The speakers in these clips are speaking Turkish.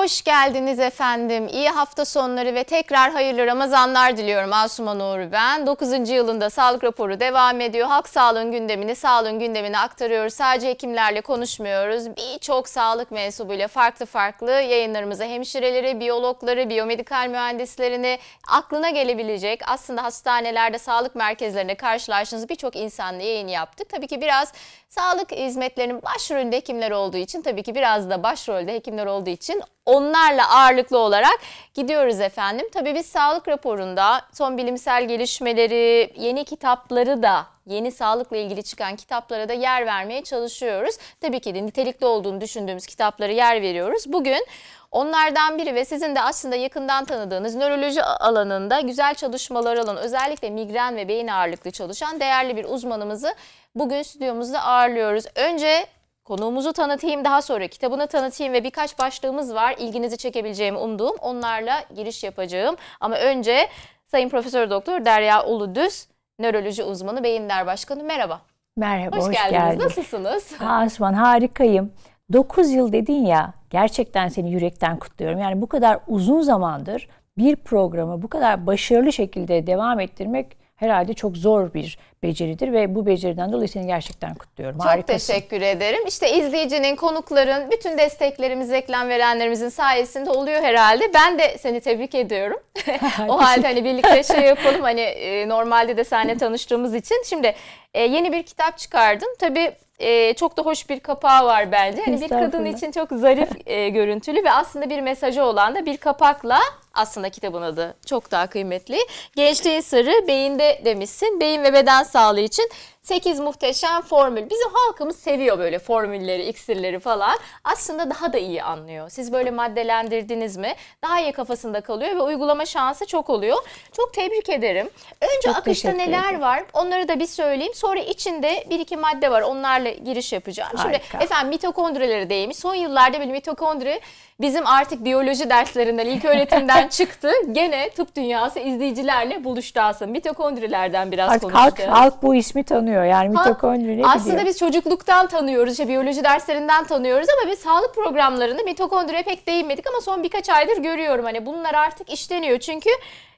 Hoş geldiniz efendim. İyi hafta sonları ve tekrar hayırlı Ramazanlar diliyorum. Asuman Uğur ben. 9. yılında sağlık raporu devam ediyor. Halk sağlığın gündemini, sağlığın gündemini aktarıyoruz. Sadece hekimlerle konuşmuyoruz. Birçok sağlık mensubuyla farklı farklı yayınlarımıza hemşireleri, biyologları, biyomedikal mühendislerini aklına gelebilecek aslında hastanelerde, sağlık merkezlerinde karşılaştığınız birçok insanla yayın yaptık. Tabii ki biraz Sağlık hizmetlerinin başrolünde hekimler olduğu için tabii ki biraz da başrolde hekimler olduğu için onlarla ağırlıklı olarak gidiyoruz efendim. Tabii biz sağlık raporunda son bilimsel gelişmeleri, yeni kitapları da yeni sağlıkla ilgili çıkan kitaplara da yer vermeye çalışıyoruz. Tabii ki de nitelikli olduğunu düşündüğümüz kitaplara yer veriyoruz. Bugün Onlardan biri ve sizin de aslında yakından tanıdığınız nöroloji alanında güzel çalışmalar alan özellikle migren ve beyin ağırlıklı çalışan değerli bir uzmanımızı bugün stüdyomuzda ağırlıyoruz. Önce konuğumuzu tanıtayım, daha sonra kitabını tanıtayım ve birkaç başlığımız var. İlginizi çekebileceğimi umduğum onlarla giriş yapacağım. Ama önce Sayın Profesör Doktor Derya Uludüz, nöroloji uzmanı, Beyin Der Başkanı. Merhaba. Merhaba, hoş, hoş geldiniz. Geldik. Nasılsınız? Ha, Osman harikayım. 9 yıl dedin ya, gerçekten seni yürekten kutluyorum. Yani bu kadar uzun zamandır bir programı bu kadar başarılı şekilde devam ettirmek herhalde çok zor bir beceridir ve bu beceriden dolayı seni gerçekten kutluyorum. Çok Harikasın. teşekkür ederim. İşte izleyicinin, konukların, bütün desteklerimiz, reklam verenlerimizin sayesinde oluyor herhalde. Ben de seni tebrik ediyorum. o halde hani birlikte şey yapalım hani e, normalde de seninle tanıştığımız için. Şimdi e, yeni bir kitap çıkardım. Tabii e, çok da hoş bir kapağı var bence. Hani bir kadın için çok zarif e, görüntülü ve aslında bir mesajı olan da bir kapakla aslında kitabın adı çok daha kıymetli. Gençliğin sırrı beyinde demişsin. Beyin ve beden sağlığı için 8 muhteşem formül. Bizim halkımız seviyor böyle formülleri, iksirleri falan. Aslında daha da iyi anlıyor. Siz böyle maddelendirdiniz mi? Daha iyi kafasında kalıyor ve uygulama şansı çok oluyor. Çok tebrik ederim. Önce çok akışta neler ederim. var? Onları da bir söyleyeyim. Sonra içinde bir iki madde var. Onlarla giriş yapacağım. Harika. Şimdi efendim mitokondrileri değmiş. Son yıllarda böyle mitokondri bizim artık biyoloji derslerinden, ilk öğretimden çıktı. Gene tıp dünyası izleyicilerle buluştu aslında. Mitokondrilerden biraz artık konuştuk. Halk, halk bu ismi tanıyor yani mitokondri ne Aslında biliyor? biz çocukluktan tanıyoruz, işte biyoloji derslerinden tanıyoruz ama biz sağlık programlarında mitokondriye pek değinmedik ama son birkaç aydır görüyorum. Hani bunlar artık işleniyor çünkü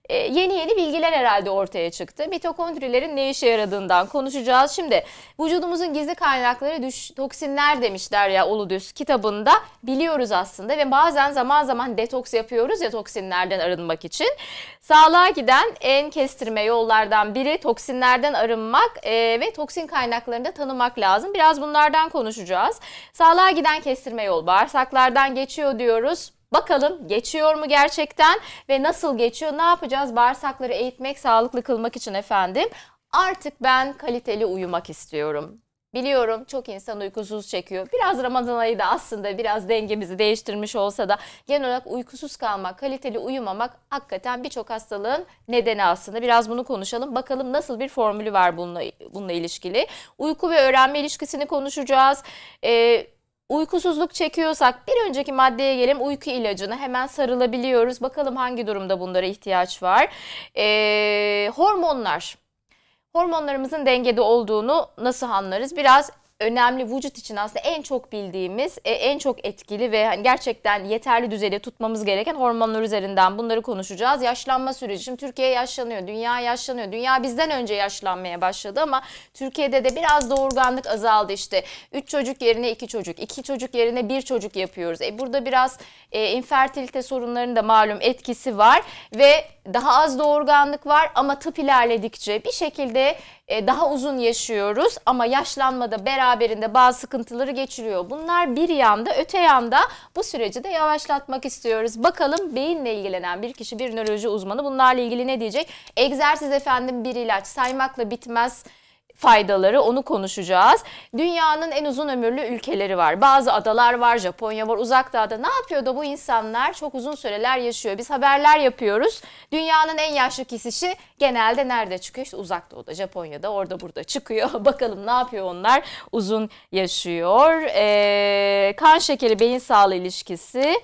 e, yeni yeni bilgiler herhalde ortaya çıktı. Mitokondrilerin ne işe yaradığından konuşacağız. Şimdi vücudumuzun gizli kaynakları düş, toksinler demişler ya Uludüz kitabında biliyoruz aslında ve bazen zaman zaman detoks yapıyoruz ya toksinlerden arınmak için. Sağlığa giden en kestirme yollardan biri toksinlerden arınmak e, ve toksin kaynaklarını da tanımak lazım. Biraz bunlardan konuşacağız. Sağlığa giden kestirme yol bağırsaklardan geçiyor diyoruz Bakalım geçiyor mu gerçekten ve nasıl geçiyor? Ne yapacağız? Bağırsakları eğitmek, sağlıklı kılmak için efendim. Artık ben kaliteli uyumak istiyorum. Biliyorum çok insan uykusuz çekiyor. Biraz Ramazan ayı da aslında biraz dengemizi değiştirmiş olsa da genel olarak uykusuz kalmak, kaliteli uyumamak hakikaten birçok hastalığın nedeni aslında. Biraz bunu konuşalım. Bakalım nasıl bir formülü var bununla, bununla ilişkili. Uyku ve öğrenme ilişkisini konuşacağız. Ee, Uykusuzluk çekiyorsak bir önceki maddeye gelelim uyku ilacını hemen sarılabiliyoruz. Bakalım hangi durumda bunlara ihtiyaç var. Ee, hormonlar hormonlarımızın dengede olduğunu nasıl anlarız? Biraz önemli vücut için aslında en çok bildiğimiz, e, en çok etkili ve hani gerçekten yeterli düzeyde tutmamız gereken hormonlar üzerinden bunları konuşacağız. Yaşlanma süreci. Şimdi Türkiye yaşlanıyor, dünya yaşlanıyor. Dünya bizden önce yaşlanmaya başladı ama Türkiye'de de biraz doğurganlık azaldı işte. üç çocuk yerine iki çocuk, iki çocuk yerine bir çocuk yapıyoruz. E burada biraz e, infertilite sorunlarının da malum etkisi var ve daha az doğurganlık var ama tıp ilerledikçe bir şekilde e, daha uzun yaşıyoruz ama yaşlanmada beraberinde bazı sıkıntıları geçiriyor. Bunlar bir yanda öte yanda bu süreci de yavaşlatmak istiyoruz. Bakalım beyinle ilgilenen bir kişi bir nöroloji uzmanı bunlarla ilgili ne diyecek? Egzersiz efendim bir ilaç saymakla bitmez faydaları onu konuşacağız. Dünyanın en uzun ömürlü ülkeleri var. Bazı adalar var, Japonya var, uzak dağda. Ne yapıyor da bu insanlar çok uzun süreler yaşıyor? Biz haberler yapıyoruz. Dünyanın en yaşlı kişisi genelde nerede çıkıyor? İşte uzak doğuda, Japonya'da, orada burada çıkıyor. Bakalım ne yapıyor onlar? Uzun yaşıyor. Ee, kan şekeri beyin sağlığı ilişkisi.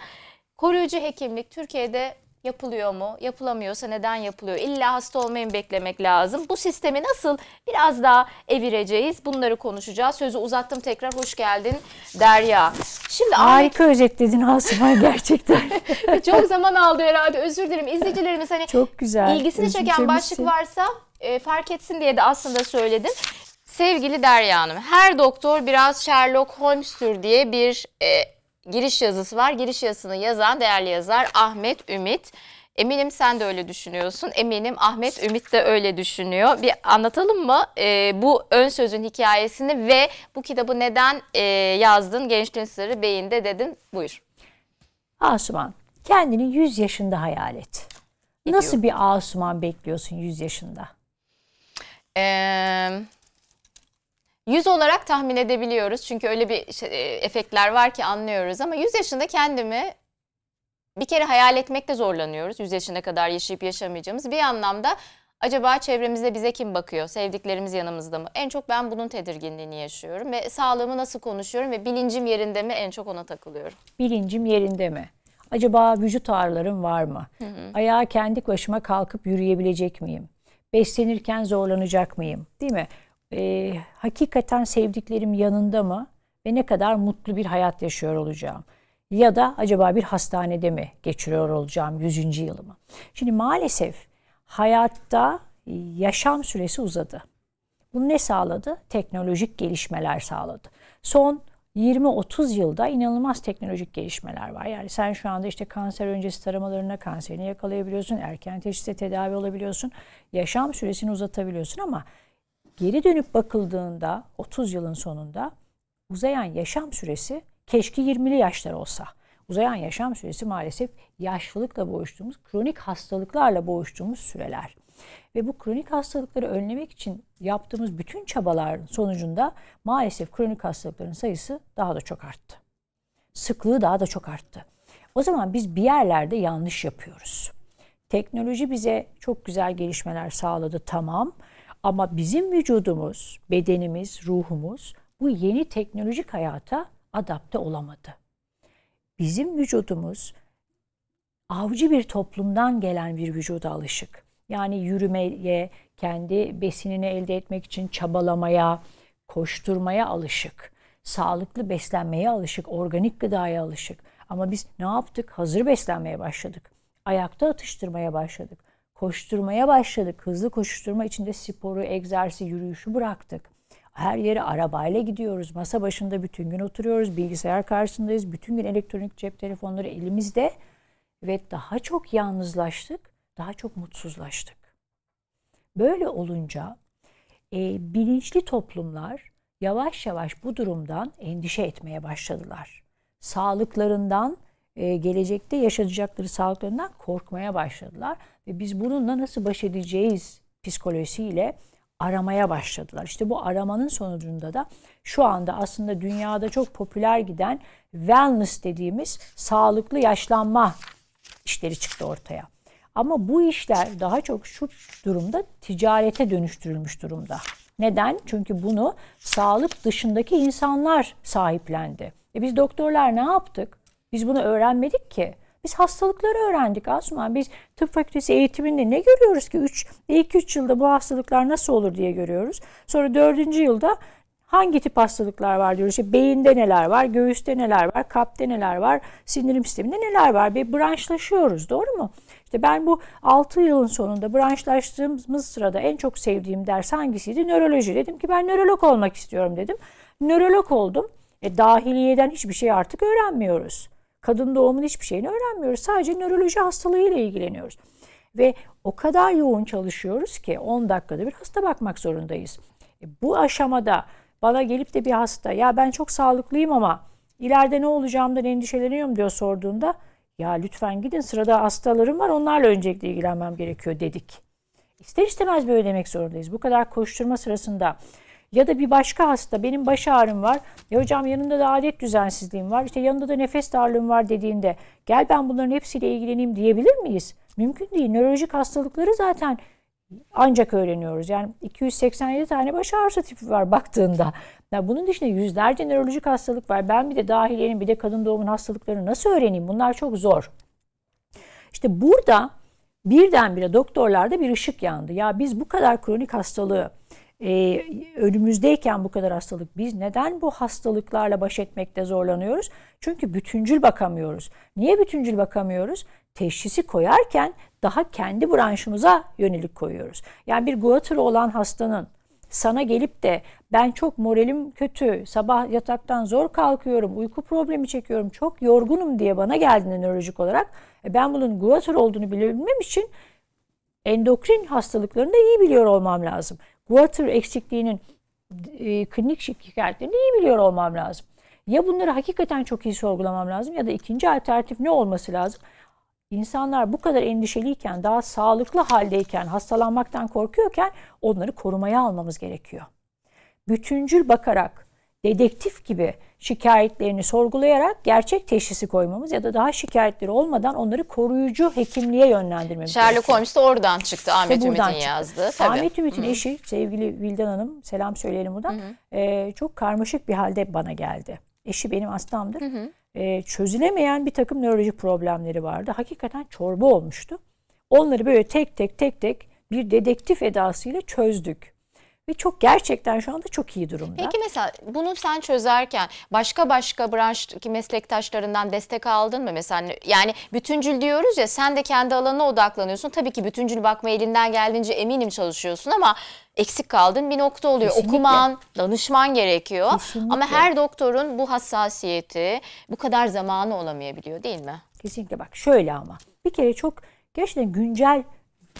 Koruyucu hekimlik Türkiye'de yapılıyor mu? Yapılamıyorsa neden yapılıyor? İlla hasta olmayı mı beklemek lazım? Bu sistemi nasıl biraz daha evireceğiz? Bunları konuşacağız. Sözü uzattım tekrar hoş geldin Derya. Şimdi Harika Ahmet... özetledin Asuman gerçekten. Çok zaman aldı herhalde özür dilerim. İzleyicilerimiz hani Çok güzel. ilgisini çeken başlık varsa e, fark etsin diye de aslında söyledim. Sevgili Derya Hanım, her doktor biraz Sherlock Holmes'tür diye bir e, giriş yazısı var. Giriş yazısını yazan değerli yazar Ahmet Ümit. Eminim sen de öyle düşünüyorsun. Eminim Ahmet Ümit de öyle düşünüyor. Bir anlatalım mı e, bu ön sözün hikayesini ve bu kitabı neden e, yazdın? Gençliğin Sırrı Beyinde dedin. Buyur. Asuman kendini 100 yaşında hayal et. Nasıl bir Asuman bekliyorsun 100 yaşında? Eee Yüz olarak tahmin edebiliyoruz. Çünkü öyle bir şey, e, efektler var ki anlıyoruz ama 100 yaşında kendimi bir kere hayal etmekte zorlanıyoruz. 100 yaşına kadar yaşayıp yaşamayacağımız. Bir anlamda acaba çevremizde bize kim bakıyor? Sevdiklerimiz yanımızda mı? En çok ben bunun tedirginliğini yaşıyorum ve sağlığımı nasıl konuşuyorum ve bilincim yerinde mi? En çok ona takılıyorum. Bilincim yerinde mi? Acaba vücut ağrılarım var mı? Hı hı. Ayağa kendi başıma kalkıp yürüyebilecek miyim? Beslenirken zorlanacak mıyım? Değil mi? e, hakikaten sevdiklerim yanında mı ve ne kadar mutlu bir hayat yaşıyor olacağım? Ya da acaba bir hastanede mi geçiriyor olacağım 100. yılımı? Şimdi maalesef hayatta e, yaşam süresi uzadı. Bunu ne sağladı? Teknolojik gelişmeler sağladı. Son 20-30 yılda inanılmaz teknolojik gelişmeler var. Yani sen şu anda işte kanser öncesi taramalarına kanserini yakalayabiliyorsun, erken teşhiste tedavi olabiliyorsun, yaşam süresini uzatabiliyorsun ama geri dönüp bakıldığında 30 yılın sonunda uzayan yaşam süresi keşke 20'li yaşlar olsa. Uzayan yaşam süresi maalesef yaşlılıkla boğuştuğumuz, kronik hastalıklarla boğuştuğumuz süreler. Ve bu kronik hastalıkları önlemek için yaptığımız bütün çabaların sonucunda maalesef kronik hastalıkların sayısı daha da çok arttı. Sıklığı daha da çok arttı. O zaman biz bir yerlerde yanlış yapıyoruz. Teknoloji bize çok güzel gelişmeler sağladı tamam. Ama bizim vücudumuz, bedenimiz, ruhumuz bu yeni teknolojik hayata adapte olamadı. Bizim vücudumuz avcı bir toplumdan gelen bir vücuda alışık. Yani yürümeye, kendi besinini elde etmek için çabalamaya, koşturmaya alışık. Sağlıklı beslenmeye alışık, organik gıdaya alışık. Ama biz ne yaptık? Hazır beslenmeye başladık. Ayakta atıştırmaya başladık koşturmaya başladık. Hızlı koşuşturma içinde sporu, egzersizi, yürüyüşü bıraktık. Her yere arabayla gidiyoruz. Masa başında bütün gün oturuyoruz. Bilgisayar karşısındayız. Bütün gün elektronik cep telefonları elimizde. Ve daha çok yalnızlaştık. Daha çok mutsuzlaştık. Böyle olunca e, bilinçli toplumlar yavaş yavaş bu durumdan endişe etmeye başladılar. Sağlıklarından e, gelecekte yaşayacakları sağlıklarından korkmaya başladılar. Ve biz bununla nasıl baş edeceğiz psikolojisiyle aramaya başladılar. İşte bu aramanın sonucunda da şu anda aslında dünyada çok popüler giden wellness dediğimiz sağlıklı yaşlanma işleri çıktı ortaya. Ama bu işler daha çok şu durumda ticarete dönüştürülmüş durumda. Neden? Çünkü bunu sağlık dışındaki insanlar sahiplendi. E biz doktorlar ne yaptık? Biz bunu öğrenmedik ki. Biz hastalıkları öğrendik Asuman. Biz tıp fakültesi eğitiminde ne görüyoruz ki? Üç, ilk 3 yılda bu hastalıklar nasıl olur diye görüyoruz. Sonra dördüncü yılda hangi tip hastalıklar var diyoruz. İşte beyinde neler var, göğüste neler var, kapta neler var, Sinirim sisteminde neler var. Bir branşlaşıyoruz doğru mu? İşte ben bu 6 yılın sonunda branşlaştığımız sırada en çok sevdiğim ders hangisiydi? Nöroloji. Dedim ki ben nörolog olmak istiyorum dedim. Nörolog oldum. E, dahiliyeden hiçbir şey artık öğrenmiyoruz. Kadın doğumun hiçbir şeyini öğrenmiyoruz. Sadece nöroloji hastalığıyla ilgileniyoruz. Ve o kadar yoğun çalışıyoruz ki 10 dakikada bir hasta bakmak zorundayız. E, bu aşamada bana gelip de bir hasta ya ben çok sağlıklıyım ama ileride ne olacağımdan endişeleniyorum diyor sorduğunda ya lütfen gidin sırada hastalarım var onlarla öncelikle ilgilenmem gerekiyor dedik. İster istemez böyle demek zorundayız. Bu kadar koşturma sırasında ya da bir başka hasta benim baş ağrım var. Ya hocam yanında da adet düzensizliğim var. İşte yanında da nefes darlığım var dediğinde gel ben bunların hepsiyle ilgileneyim diyebilir miyiz? Mümkün değil. Nörolojik hastalıkları zaten ancak öğreniyoruz. Yani 287 tane baş ağrısı tipi var baktığında. Ya bunun dışında yüzlerce nörolojik hastalık var. Ben bir de dahiliyenin bir de kadın doğumun hastalıklarını nasıl öğreneyim? Bunlar çok zor. İşte burada birdenbire doktorlarda bir ışık yandı. Ya biz bu kadar kronik hastalığı e, önümüzdeyken bu kadar hastalık biz neden bu hastalıklarla baş etmekte zorlanıyoruz? Çünkü bütüncül bakamıyoruz. Niye bütüncül bakamıyoruz? Teşhisi koyarken daha kendi branşımıza yönelik koyuyoruz. Yani bir guatırı olan hastanın sana gelip de ben çok moralim kötü, sabah yataktan zor kalkıyorum, uyku problemi çekiyorum, çok yorgunum diye bana geldiğinde nörolojik olarak e, ben bunun guatr olduğunu bilebilmem için endokrin hastalıklarını da iyi biliyor olmam lazım water eksikliğinin e, klinik şikayetlerini iyi biliyor olmam lazım. Ya bunları hakikaten çok iyi sorgulamam lazım ya da ikinci alternatif ne olması lazım? İnsanlar bu kadar endişeliyken, daha sağlıklı haldeyken, hastalanmaktan korkuyorken onları korumaya almamız gerekiyor. Bütüncül bakarak dedektif gibi şikayetlerini sorgulayarak gerçek teşhisi koymamız ya da daha şikayetleri olmadan onları koruyucu hekimliğe yönlendirmemiz Sherlock gerekiyor. Holmes de oradan çıktı Ahmet işte Ümit'in yazdı. Tabii. Ahmet Ümit'in eşi sevgili Vildan Hanım selam söyleyelim buradan e, çok karmaşık bir halde bana geldi. Eşi benim hastamdır. Hı -hı. E, çözülemeyen bir takım nörolojik problemleri vardı. Hakikaten çorba olmuştu. Onları böyle tek tek tek tek bir dedektif edasıyla çözdük ve çok gerçekten şu anda çok iyi durumda. Peki mesela bunu sen çözerken başka başka branştaki meslektaşlarından destek aldın mı mesela? Hani, yani bütüncül diyoruz ya sen de kendi alanına odaklanıyorsun. Tabii ki bütüncül bakma elinden geldiğince eminim çalışıyorsun ama eksik kaldın bir nokta oluyor. Kesinlikle. Okuman, danışman gerekiyor. Kesinlikle. Ama her doktorun bu hassasiyeti, bu kadar zamanı olamayabiliyor değil mi? Kesinlikle bak şöyle ama bir kere çok gerçekten güncel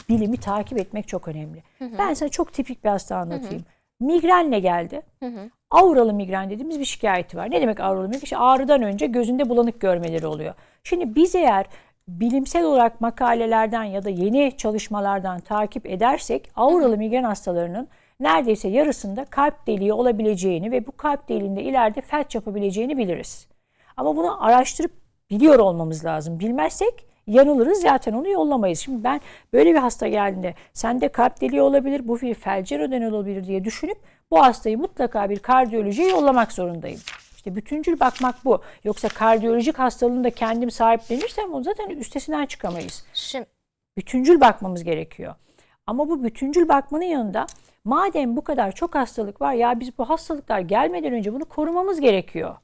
bilimi takip etmek çok önemli. Hı hı. Ben sana çok tipik bir hasta anlatayım. Hı hı. Migrenle geldi. Hı hı. Avralı migren dediğimiz bir şikayeti var. Ne demek avralı migren? İşte ağrıdan önce gözünde bulanık görmeleri oluyor. Şimdi biz eğer bilimsel olarak makalelerden ya da yeni çalışmalardan takip edersek avralı migren hastalarının neredeyse yarısında kalp deliği olabileceğini ve bu kalp deliğinde ileride felç yapabileceğini biliriz. Ama bunu araştırıp biliyor olmamız lazım. Bilmezsek yanılırız zaten onu yollamayız. Şimdi ben böyle bir hasta geldiğinde sende kalp deliği olabilir, bu bir felce neden olabilir diye düşünüp bu hastayı mutlaka bir kardiyolojiye yollamak zorundayım. İşte bütüncül bakmak bu. Yoksa kardiyolojik hastalığını da kendim sahiplenirsem onu zaten üstesinden çıkamayız. Şimdi bütüncül bakmamız gerekiyor. Ama bu bütüncül bakmanın yanında madem bu kadar çok hastalık var ya biz bu hastalıklar gelmeden önce bunu korumamız gerekiyor.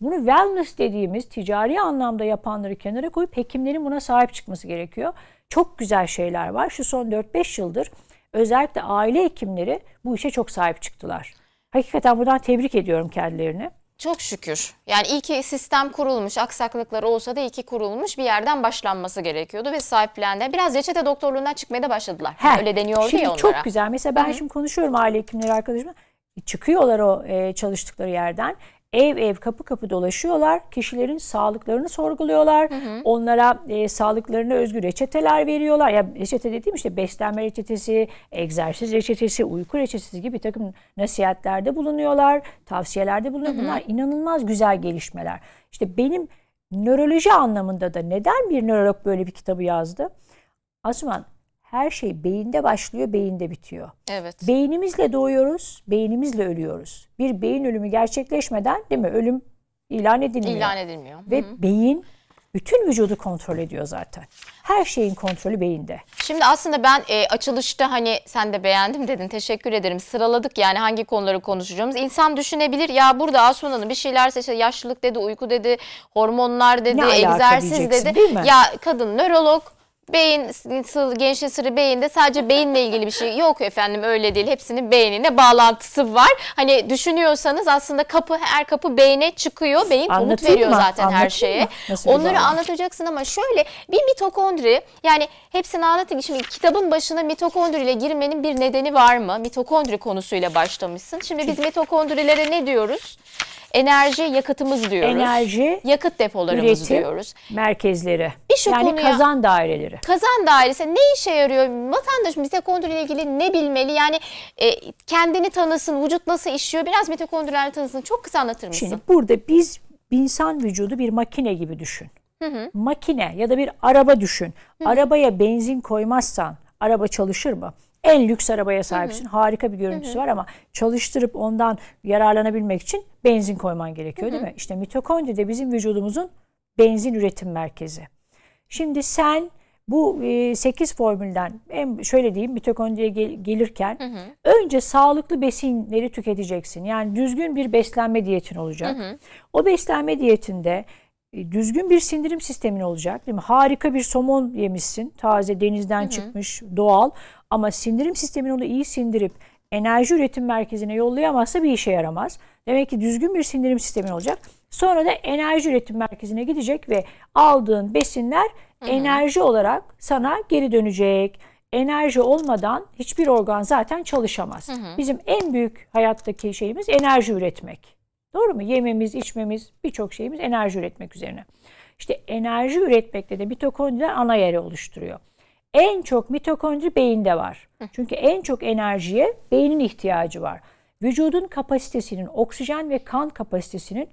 Bunu wellness dediğimiz ticari anlamda yapanları kenara koyup hekimlerin buna sahip çıkması gerekiyor. Çok güzel şeyler var. Şu son 4-5 yıldır özellikle aile hekimleri bu işe çok sahip çıktılar. Hakikaten buradan tebrik ediyorum kendilerini. Çok şükür. Yani iyi ki sistem kurulmuş, aksaklıklar olsa da iyi ki kurulmuş bir yerden başlanması gerekiyordu ve sahiplendi. Biraz reçete doktorluğundan çıkmaya da başladılar. He. Öyle deniyordu şimdi ya onlara. Çok güzel. Mesela ben Hı-hı. şimdi konuşuyorum aile hekimleri arkadaşımla. Çıkıyorlar o e, çalıştıkları yerden ev ev kapı kapı dolaşıyorlar. Kişilerin sağlıklarını sorguluyorlar. Hı hı. Onlara e, sağlıklarına özgü reçeteler veriyorlar. Ya reçete dediğim işte beslenme reçetesi, egzersiz reçetesi, uyku reçetesi gibi bir takım nasihatlerde bulunuyorlar, tavsiyelerde bulunuyor. Hı hı. Bunlar inanılmaz güzel gelişmeler. İşte benim nöroloji anlamında da neden bir nörolog böyle bir kitabı yazdı? Asuman her şey beyinde başlıyor, beyinde bitiyor. Evet. Beynimizle doğuyoruz, beynimizle ölüyoruz. Bir beyin ölümü gerçekleşmeden değil mi? Ölüm ilan edilmiyor. İlan edilmiyor. Ve Hı-hı. beyin bütün vücudu kontrol ediyor zaten. Her şeyin kontrolü beyinde. Şimdi aslında ben e, açılışta hani sen de beğendim dedin teşekkür ederim sıraladık yani hangi konuları konuşacağımız. İnsan düşünebilir ya burada Asuman Hanım bir şeyler işte yaşlılık dedi, uyku dedi, hormonlar dedi, ne egzersiz dedi. Ya kadın nörolog Beyin, genç nesili beyinde sadece beyinle ilgili bir şey yok efendim öyle değil. Hepsinin beynine bağlantısı var. Hani düşünüyorsanız aslında kapı her kapı beyne çıkıyor. Beyin komut veriyor mı? zaten Anlatayım her şeye. Onları anlatacaksın ama şöyle bir mitokondri yani hepsini anlatın. Şimdi kitabın başına mitokondriyle girmenin bir nedeni var mı? Mitokondri konusuyla başlamışsın. Şimdi biz mitokondrilere ne diyoruz? Enerji yakıtımız diyoruz. Enerji, yakıt depolarımız üretim, diyoruz. merkezleri. Bir şu yani konuya, kazan daireleri. Kazan dairesi ne işe yarıyor? Vatandaş mitokondri ile ilgili ne bilmeli? Yani e, kendini tanısın, vücut nasıl işliyor? Biraz mitokondriler tanısın. Çok kısa anlatır mısın? Şimdi burada biz insan vücudu bir makine gibi düşün. Hı hı. Makine ya da bir araba düşün. Hı hı. Arabaya benzin koymazsan araba çalışır mı? en lüks arabaya sahipsin. Hı hı. Harika bir görüntüsü hı hı. var ama çalıştırıp ondan yararlanabilmek için benzin koyman gerekiyor hı hı. değil mi? İşte mitokondri de bizim vücudumuzun benzin üretim merkezi. Şimdi sen bu 8 e, formülden en şöyle diyeyim mitokondriye gelirken hı hı. önce sağlıklı besinleri tüketeceksin. Yani düzgün bir beslenme diyetin olacak. Hı hı. O beslenme diyetinde e, düzgün bir sindirim sistemin olacak değil mi? Harika bir somon yemişsin. Taze denizden hı hı. çıkmış, doğal ama sindirim sistemin onu iyi sindirip enerji üretim merkezine yollayamazsa bir işe yaramaz. Demek ki düzgün bir sindirim sistemin olacak. Sonra da enerji üretim merkezine gidecek ve aldığın besinler hı hı. enerji olarak sana geri dönecek. Enerji olmadan hiçbir organ zaten çalışamaz. Hı hı. Bizim en büyük hayattaki şeyimiz enerji üretmek. Doğru mu? Yememiz, içmemiz, birçok şeyimiz enerji üretmek üzerine. İşte enerji üretmekte de mitokondri ana yeri oluşturuyor. En çok mitokondri beyinde var. Çünkü en çok enerjiye beynin ihtiyacı var. Vücudun kapasitesinin, oksijen ve kan kapasitesinin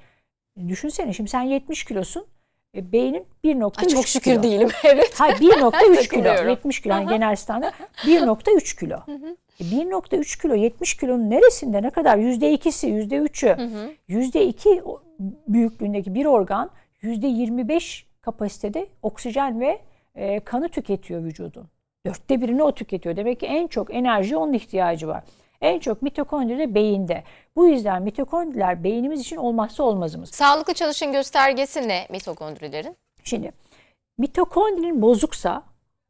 düşünsene şimdi sen 70 kilosun. E, beynin 1.3 kilo. Çok şükür kilo. değilim. Evet. Hayır 1.3 kilo. 70 kilo yani genel standart 1.3 kilo. 1.3 e, kilo 70 kilonun neresinde ne kadar? %2'si, %3'ü. Hı hı. %2 büyüklüğündeki bir organ %25 kapasitede oksijen ve e, kanı tüketiyor vücudun. Dörtte birini o tüketiyor. Demek ki en çok enerji onun ihtiyacı var. En çok mitokondri de beyinde. Bu yüzden mitokondriler beynimiz için olmazsa olmazımız. Sağlıklı çalışın göstergesi ne mitokondrilerin? Şimdi mitokondrin bozuksa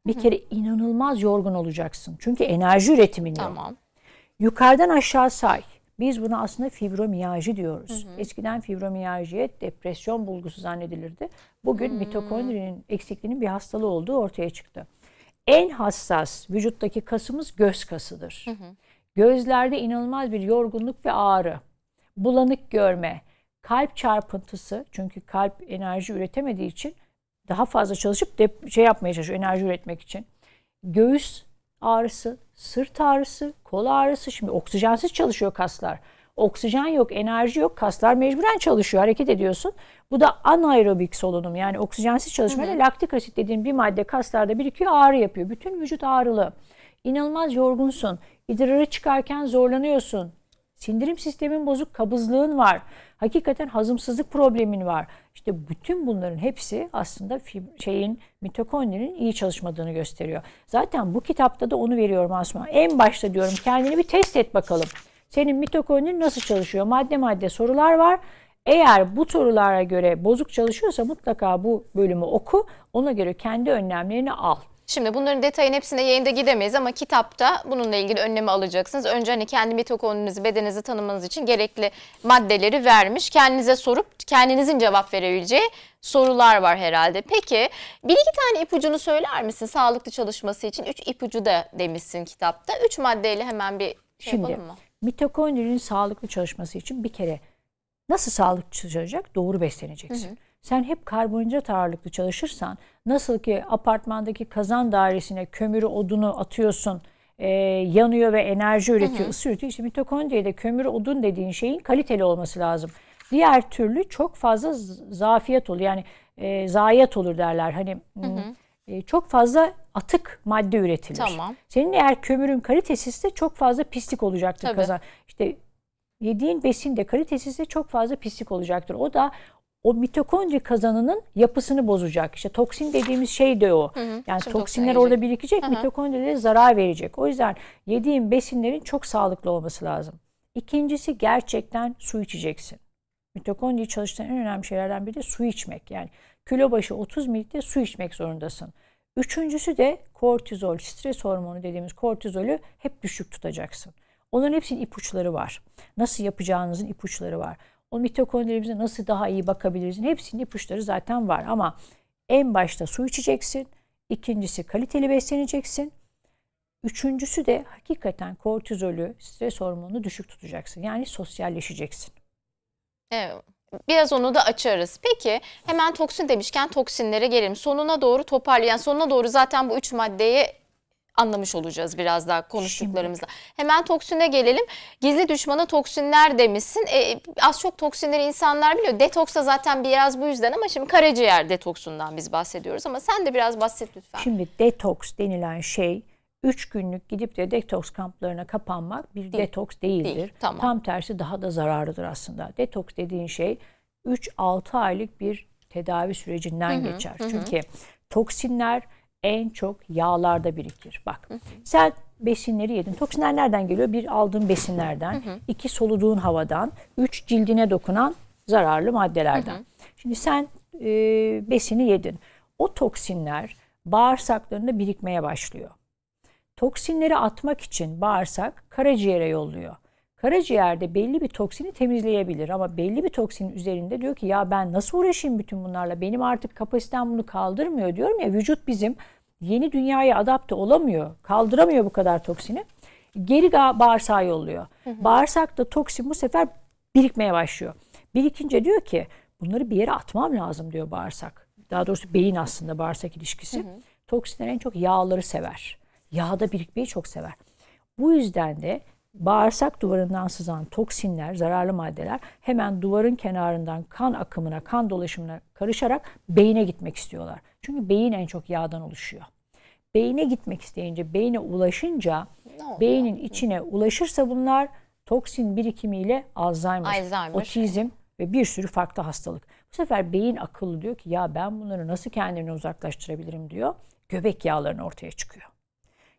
bir kere inanılmaz yorgun olacaksın. Çünkü enerji üretimin yok. Tamam. Yukarıdan aşağı say. Biz buna aslında fibromiyajı diyoruz. Hı hı. Eskiden fibromiyajıya depresyon bulgusu zannedilirdi. Bugün hı. Hmm. mitokondrinin eksikliğinin bir hastalığı olduğu ortaya çıktı. En hassas vücuttaki kasımız göz kasıdır. Hı hı. Gözlerde inanılmaz bir yorgunluk ve ağrı, bulanık görme, kalp çarpıntısı çünkü kalp enerji üretemediği için daha fazla çalışıp dep- şey yapmaya çalışıyor enerji üretmek için. Göğüs ağrısı, sırt ağrısı, kol ağrısı. Şimdi oksijensiz çalışıyor kaslar. Oksijen yok, enerji yok. Kaslar mecburen çalışıyor, hareket ediyorsun. Bu da anaerobik solunum. Yani oksijensiz çalışmayla laktik asit dediğim bir madde kaslarda birikiyor, ağrı yapıyor. Bütün vücut ağrılı. İnanılmaz yorgunsun. İdrarı çıkarken zorlanıyorsun. Sindirim sistemin bozuk, kabızlığın var. Hakikaten hazımsızlık problemin var. İşte bütün bunların hepsi aslında şeyin mitokondrinin iyi çalışmadığını gösteriyor. Zaten bu kitapta da onu veriyorum Asma. En başta diyorum kendini bir test et bakalım. Senin mitokondrin nasıl çalışıyor? Madde madde sorular var. Eğer bu sorulara göre bozuk çalışıyorsa mutlaka bu bölümü oku. Ona göre kendi önlemlerini al. Şimdi bunların detayın hepsine yayında gidemeyiz ama kitapta bununla ilgili önlemi alacaksınız. Önce hani kendi mitokondrinizi, bedeninizi tanımanız için gerekli maddeleri vermiş. Kendinize sorup kendinizin cevap verebileceği sorular var herhalde. Peki bir iki tane ipucunu söyler misin sağlıklı çalışması için? Üç ipucu da demişsin kitapta. Üç maddeyle hemen bir şey Şimdi, yapalım mı? mitokondrinin sağlıklı çalışması için bir kere nasıl sağlıklı çalışacak? Doğru besleneceksin. Hı hı. Sen hep karbonhidrat ağırlıklı çalışırsan Nasıl ki apartmandaki kazan dairesine kömürü, odunu atıyorsun, e, yanıyor ve enerji üretiyor, hı hı. ısı üretiyor. İşte mitokondriyede kömür, odun dediğin şeyin kaliteli olması lazım. Diğer türlü çok fazla zafiyet olur. Yani e, zayiat olur derler. Hani hı hı. E, çok fazla atık madde üretilir. Tamam. Senin eğer kömürün kalitesizse çok fazla pislik olacaktır Tabii. kazan. İşte yediğin besin de kalitesizse çok fazla pislik olacaktır. O da o mitokondri kazanının yapısını bozacak. İşte toksin dediğimiz şey de o. Hı hı. Yani Şimdi toksinler orada birikecek, hı mitokondrilere zarar verecek. O yüzden yediğin besinlerin çok sağlıklı olması lazım. İkincisi gerçekten su içeceksin. Mitokondri çalıştıran en önemli şeylerden biri de su içmek. Yani kilo başı 30 mililitre su içmek zorundasın. Üçüncüsü de kortizol, stres hormonu dediğimiz kortizolü hep düşük tutacaksın. Onların hepsinin ipuçları var. Nasıl yapacağınızın ipuçları var. O mitokondrilerimize nasıl daha iyi bakabiliriz? Hepsinin ipuçları zaten var ama en başta su içeceksin. İkincisi kaliteli besleneceksin. Üçüncüsü de hakikaten kortizolü, stres hormonunu düşük tutacaksın. Yani sosyalleşeceksin. Evet. Biraz onu da açarız. Peki hemen toksin demişken toksinlere gelelim. Sonuna doğru toparlayan, sonuna doğru zaten bu üç maddeye anlamış olacağız biraz daha konuştuklarımızla. Şimdi. Hemen toksine gelelim. Gizli düşmana toksinler demişsin. E, az çok toksinleri insanlar biliyor. Detoks zaten biraz bu yüzden ama şimdi karaciğer detoksundan biz bahsediyoruz ama sen de biraz bahset lütfen. Şimdi detoks denilen şey 3 günlük gidip de detoks kamplarına kapanmak bir değil. detoks değildir. Değil, tamam. Tam tersi daha da zararlıdır aslında. Detoks dediğin şey 3-6 aylık bir tedavi sürecinden hı hı, geçer. Hı. Çünkü toksinler en çok yağlarda birikir. Bak sen besinleri yedin. Toksinler nereden geliyor? Bir aldığın besinlerden, iki soluduğun havadan, üç cildine dokunan zararlı maddelerden. Şimdi sen e, besini yedin. O toksinler bağırsaklarında birikmeye başlıyor. Toksinleri atmak için bağırsak karaciğere yolluyor. Karaciğerde belli bir toksini temizleyebilir ama belli bir toksinin üzerinde diyor ki ya ben nasıl uğraşayım bütün bunlarla? Benim artık kapasitem bunu kaldırmıyor diyorum ya vücut bizim yeni dünyaya adapte olamıyor. Kaldıramıyor bu kadar toksini. Geri bağırsağa yolluyor. Bağırsakta toksin bu sefer birikmeye başlıyor. Birikince diyor ki bunları bir yere atmam lazım diyor bağırsak. Daha doğrusu beyin aslında bağırsak ilişkisi. Toksinler en çok yağları sever. Yağda birikmeyi çok sever. Bu yüzden de bağırsak duvarından sızan toksinler, zararlı maddeler hemen duvarın kenarından kan akımına, kan dolaşımına karışarak beyine gitmek istiyorlar. Çünkü beyin en çok yağdan oluşuyor. Beyine gitmek isteyince, beyine ulaşınca, beynin içine ulaşırsa bunlar toksin birikimiyle Alzheimer, Alzheimer. otizm ve bir sürü farklı hastalık. Bu sefer beyin akıllı diyor ki ya ben bunları nasıl kendimden uzaklaştırabilirim diyor. Göbek yağlarının ortaya çıkıyor.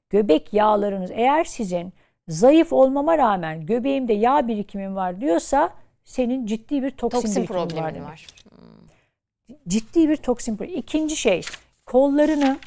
Göbek yağlarınız eğer sizin zayıf olmama rağmen göbeğimde yağ birikimim var diyorsa senin ciddi bir toksin, toksin problemi var. var. Hmm. Ciddi bir toksin problemi. İkinci şey kollarını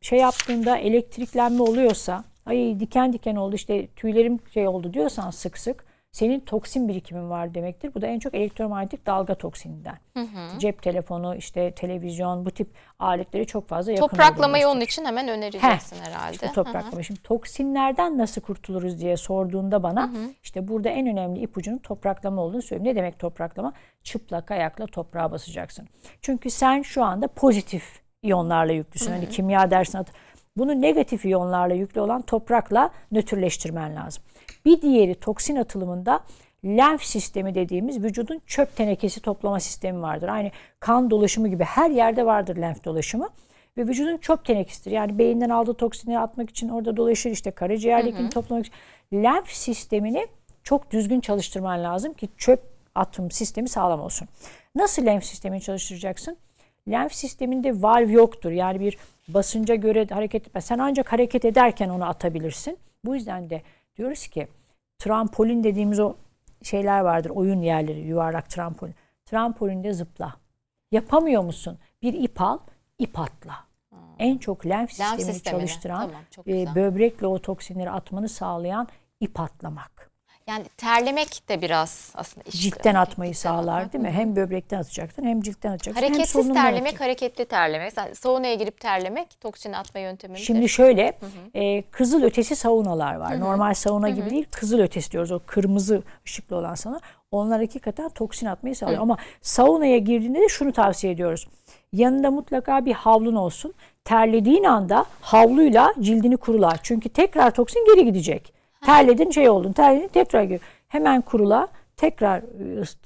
şey yaptığında elektriklenme oluyorsa ay diken diken oldu işte tüylerim şey oldu diyorsan sık sık senin toksin birikimin var demektir. Bu da en çok elektromanyetik dalga toksininden. Hı hı. Cep telefonu, işte televizyon bu tip aletleri çok fazla yakın Topraklamayı onun için hemen önereceksin Heh, herhalde. İşte topraklama. Hı hı. Şimdi toksinlerden nasıl kurtuluruz diye sorduğunda bana hı hı. işte burada en önemli ipucunun topraklama olduğunu söyleyeyim. Ne demek topraklama? Çıplak ayakla toprağa basacaksın. Çünkü sen şu anda pozitif iyonlarla yüklüsün. Hı hani hı. Hani kimya dersine bunu negatif iyonlarla yüklü olan toprakla nötrleştirmen lazım. Bir diğeri toksin atılımında lenf sistemi dediğimiz vücudun çöp tenekesi toplama sistemi vardır. Aynı kan dolaşımı gibi her yerde vardır lenf dolaşımı. Ve vücudun çöp tenekesidir. Yani beyinden aldığı toksini atmak için orada dolaşır işte karaciğerdekini toplamak için. Lenf sistemini çok düzgün çalıştırman lazım ki çöp atım sistemi sağlam olsun. Nasıl lenf sistemini çalıştıracaksın? Lenf sisteminde valv yoktur. Yani bir basınca göre hareket etmez. Sen ancak hareket ederken onu atabilirsin. Bu yüzden de diyoruz ki trampolin dediğimiz o şeyler vardır. Oyun yerleri, yuvarlak trampolin. Trampolinde zıpla. Yapamıyor musun? Bir ip al, ip atla. Hmm. En çok lenf sistemini, lenf sistemini. çalıştıran, tamam, e, böbrekle o toksinleri atmanı sağlayan ip atlamak. Yani terlemek de biraz aslında iş Ciltten atmayı sağlar değil mi? Hem böbrekten atacaksın hem ciltten atacaksın. Hareketsiz hem terlemek, atacak. hareketli terlemek. Yani saunaya girip terlemek toksin atma yöntemi. Şimdi şöyle E, kızıl ötesi saunalar var. Hı hı. Normal sauna hı hı. gibi değil kızıl ötesi diyoruz. O kırmızı ışıklı olan sana. Onlar hakikaten toksin atmayı sağlıyor. Hı. Ama saunaya girdiğinde de şunu tavsiye ediyoruz. Yanında mutlaka bir havlun olsun. Terlediğin anda havluyla cildini kurular. Çünkü tekrar toksin geri gidecek. Terledin şey oldun. Terledin tekrar gir. Hemen kurula tekrar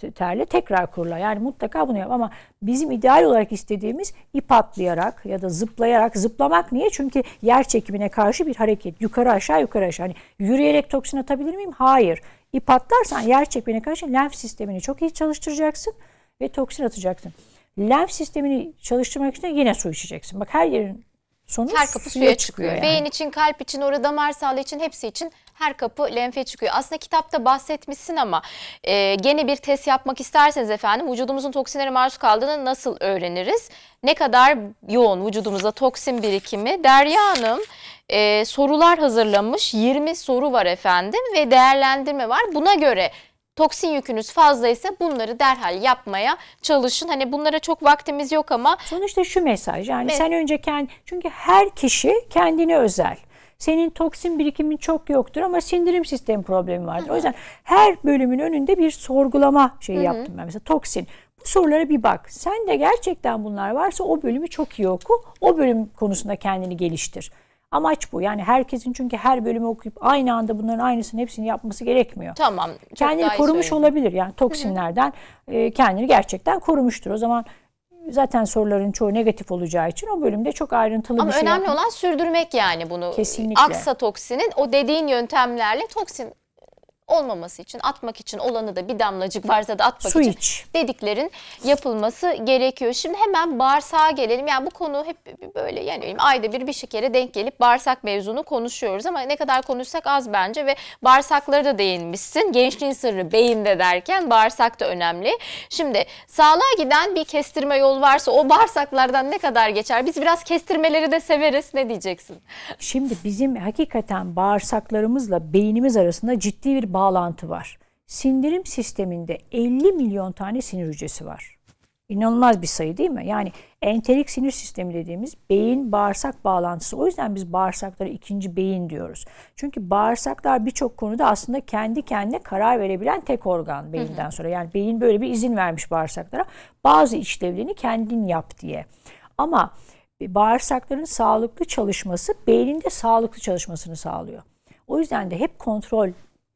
ıı, terle tekrar kurula. Yani mutlaka bunu yap ama bizim ideal olarak istediğimiz ip atlayarak ya da zıplayarak zıplamak niye? Çünkü yer çekimine karşı bir hareket. Yukarı aşağı yukarı aşağı. Hani yürüyerek toksin atabilir miyim? Hayır. İp atlarsan yer çekimine karşı lenf sistemini çok iyi çalıştıracaksın ve toksin atacaksın. Lenf sistemini çalıştırmak için yine su içeceksin. Bak her yerin sonu Her kapı suya, suya çıkıyor. çıkıyor yani. Beyin için, kalp için, orada damar sağlığı için, hepsi için her kapı lenfe çıkıyor. Aslında kitapta bahsetmişsin ama e, gene bir test yapmak isterseniz efendim vücudumuzun toksinlere maruz kaldığını nasıl öğreniriz? Ne kadar yoğun vücudumuza toksin birikimi? Derya Hanım e, sorular hazırlamış 20 soru var efendim ve değerlendirme var. Buna göre toksin yükünüz fazla ise bunları derhal yapmaya çalışın. Hani bunlara çok vaktimiz yok ama. Sonuçta şu mesaj yani Me sen önce kendi çünkü her kişi kendine özel senin toksin birikimin çok yoktur ama sindirim sistemi problemi vardır. Hı hı. O yüzden her bölümün önünde bir sorgulama şeyi hı hı. yaptım ben. Mesela toksin. Bu sorulara bir bak. Sen de gerçekten bunlar varsa o bölümü çok iyi oku. O bölüm konusunda kendini geliştir. Amaç bu. Yani herkesin çünkü her bölümü okuyup aynı anda bunların aynısını hepsini yapması gerekmiyor. Tamam. Kendini korumuş söyledim. olabilir. Yani toksinlerden hı hı. E, kendini gerçekten korumuştur. O zaman zaten soruların çoğu negatif olacağı için o bölümde çok ayrıntılı Ama bir şey. Ama önemli yapmak. olan sürdürmek yani bunu. Kesinlikle. Aksa toksinin o dediğin yöntemlerle toksin olmaması için atmak için olanı da bir damlacık varsa da atmak Su için iç. dediklerin yapılması gerekiyor. Şimdi hemen bağırsağa gelelim. Yani bu konu hep böyle yani ayda bir bir şekere denk gelip bağırsak mevzunu konuşuyoruz ama ne kadar konuşsak az bence ve bağırsaklara da değinmişsin. Gençliğin sırrı beyinde derken bağırsak da önemli. Şimdi sağlığa giden bir kestirme yol varsa o bağırsaklardan ne kadar geçer? Biz biraz kestirmeleri de severiz. Ne diyeceksin? Şimdi bizim hakikaten bağırsaklarımızla beynimiz arasında ciddi bir bağ bağlantı var. Sindirim sisteminde 50 milyon tane sinir hücresi var. İnanılmaz bir sayı değil mi? Yani enterik sinir sistemi dediğimiz beyin bağırsak bağlantısı. O yüzden biz bağırsaklara ikinci beyin diyoruz. Çünkü bağırsaklar birçok konuda aslında kendi kendine karar verebilen tek organ beyinden hı hı. sonra. Yani beyin böyle bir izin vermiş bağırsaklara. Bazı işlevlerini kendin yap diye. Ama bağırsakların sağlıklı çalışması beynin sağlıklı çalışmasını sağlıyor. O yüzden de hep kontrol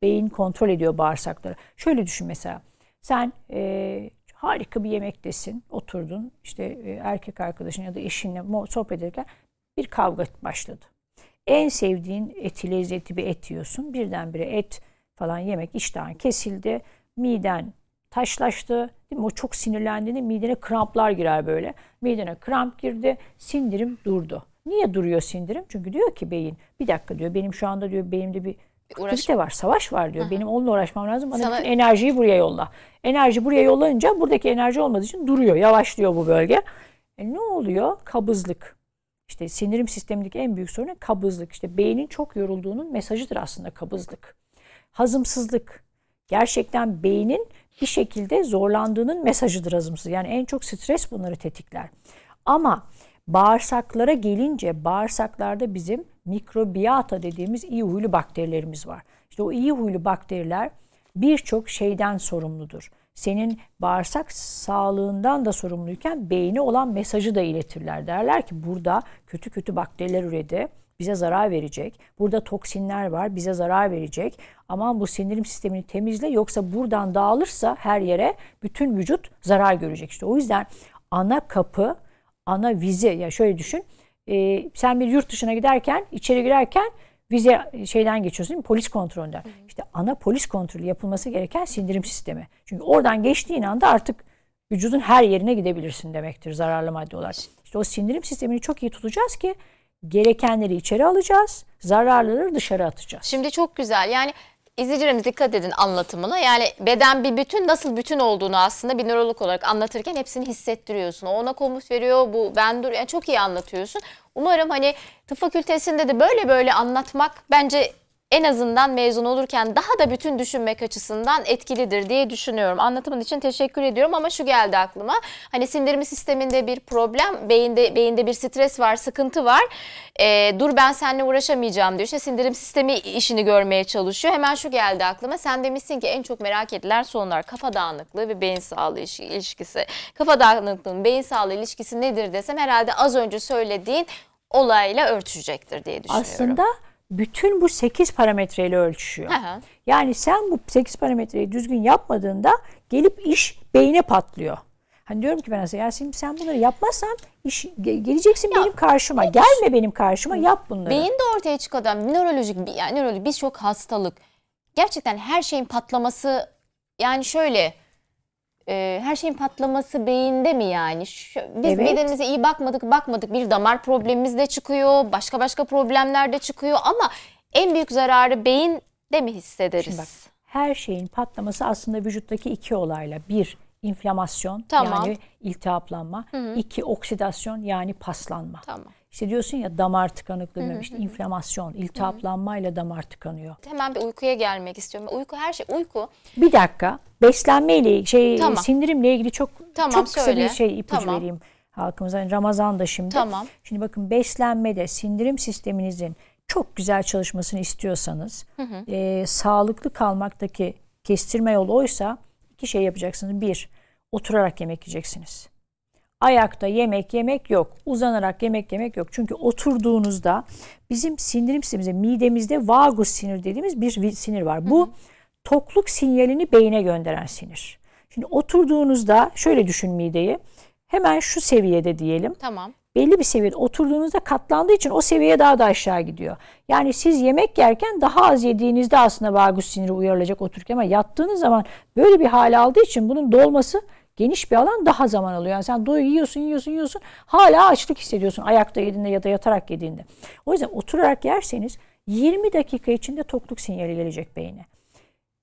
beyin kontrol ediyor bağırsakları. Şöyle düşün mesela. Sen e, harika bir yemektesin, oturdun. işte e, erkek arkadaşın ya da eşinle sohbet ederken bir kavga başladı. En sevdiğin eti, lezzetli bir et yiyorsun. Birdenbire et falan yemek iştahın kesildi. Miden taşlaştı. Değil mi? O çok sinirlendiğinde midene kramplar girer böyle. Midene kramp girdi, sindirim durdu. Niye duruyor sindirim? Çünkü diyor ki beyin, bir dakika diyor benim şu anda diyor beynimde bir aktivite var, savaş var diyor. Hı-hı. Benim onunla uğraşmam lazım. Bana Sana... bütün enerjiyi buraya yolla. Enerji buraya yollayınca buradaki enerji olmadığı için duruyor, yavaşlıyor bu bölge. E ne oluyor? Kabızlık. İşte sinirim sistemindeki en büyük sorun kabızlık. İşte beynin çok yorulduğunun mesajıdır aslında kabızlık. Hazımsızlık. Gerçekten beynin bir şekilde zorlandığının mesajıdır hazımsız. Yani en çok stres bunları tetikler. Ama Bağırsaklara gelince bağırsaklarda bizim mikrobiyata dediğimiz iyi huylu bakterilerimiz var. İşte o iyi huylu bakteriler birçok şeyden sorumludur. Senin bağırsak sağlığından da sorumluyken beyni olan mesajı da iletirler. Derler ki burada kötü kötü bakteriler üredi bize zarar verecek. Burada toksinler var bize zarar verecek. Aman bu sinirim sistemini temizle yoksa buradan dağılırsa her yere bütün vücut zarar görecek. İşte o yüzden ana kapı ana vize ya yani şöyle düşün. E, sen bir yurt dışına giderken, içeri girerken vize şeyden geçiyorsun değil mi? Polis kontrolünden. Hı hı. İşte ana polis kontrolü yapılması gereken sindirim sistemi. Çünkü oradan geçtiğin anda artık vücudun her yerine gidebilirsin demektir zararlı madde olarak. İşte o sindirim sistemini çok iyi tutacağız ki gerekenleri içeri alacağız, zararlıları dışarı atacağız. Şimdi çok güzel. Yani İzleyicilerimiz dikkat edin anlatımına. Yani beden bir bütün nasıl bütün olduğunu aslında bir nörolog olarak anlatırken hepsini hissettiriyorsun. O ona komut veriyor bu ben dur yani çok iyi anlatıyorsun. Umarım hani tıp fakültesinde de böyle böyle anlatmak bence en azından mezun olurken daha da bütün düşünmek açısından etkilidir diye düşünüyorum. Anlatımın için teşekkür ediyorum ama şu geldi aklıma. Hani sindirim sisteminde bir problem, beyinde beyinde bir stres var, sıkıntı var. E, dur ben seninle uğraşamayacağım diyor. İşte sindirim sistemi işini görmeye çalışıyor. Hemen şu geldi aklıma. Sen demişsin ki en çok merak edilen sorunlar kafa dağınıklığı ve beyin sağlığı ilişkisi. Kafa dağınıklığının beyin sağlığı ilişkisi nedir desem herhalde az önce söylediğin olayla örtüşecektir diye düşünüyorum. Aslında bütün bu 8 parametreyle ölçüşüyor. Aha. Yani sen bu 8 parametreyi düzgün yapmadığında gelip iş beyne patlıyor. Hani diyorum ki ben aslında Yasemin sen bunları yapmazsan iş, geleceksin ya, benim karşıma. Gelme benim karşıma yap bunları. Beyinde ortaya çıkan nörolojik yani nörolojik birçok hastalık. Gerçekten her şeyin patlaması yani şöyle e, her şeyin patlaması beyinde mi yani? Şu, biz evet. bedenimize iyi bakmadık bakmadık bir damar problemimiz de çıkıyor. Başka başka problemler de çıkıyor ama en büyük zararı beyinde mi hissederiz? Şimdi bak, her şeyin patlaması aslında vücuttaki iki olayla. Bir, inflamasyon tamam. yani iltihaplanma. Hı hı. İki, oksidasyon yani paslanma. Tamam. İşte diyorsun ya damar tıkanıklığı, işte inflamasyon, iltihaplanmayla damar tıkanıyor. Hemen bir uykuya gelmek istiyorum. Uyku her şey uyku. Bir dakika. Beslenmeyle, şey tamam. sindirimle ilgili çok tamam, çok kısa söyle. bir şey ipucu tamam. vereyim halkımıza. Yani Ramazan da şimdi. Tamam. Şimdi bakın beslenmede sindirim sisteminizin çok güzel çalışmasını istiyorsanız hı hı. E, sağlıklı kalmaktaki kestirme yolu oysa iki şey yapacaksınız. Bir, oturarak yemek yiyeceksiniz ayakta yemek yemek yok. Uzanarak yemek yemek yok. Çünkü oturduğunuzda bizim sindirim sistemimizde, midemizde vagus sinir dediğimiz bir sinir var. Bu tokluk sinyalini beyine gönderen sinir. Şimdi oturduğunuzda şöyle düşün mideyi. Hemen şu seviyede diyelim. Tamam. Belli bir seviyede oturduğunuzda katlandığı için o seviye daha da aşağı gidiyor. Yani siz yemek yerken daha az yediğinizde aslında vagus siniri uyarılacak otururken ama yattığınız zaman böyle bir hale aldığı için bunun dolması geniş bir alan daha zaman alıyor. Yani sen doyuyorsun yiyorsun, yiyorsun, Hala açlık hissediyorsun ayakta yediğinde ya da yatarak yediğinde. O yüzden oturarak yerseniz 20 dakika içinde tokluk sinyali gelecek beyne.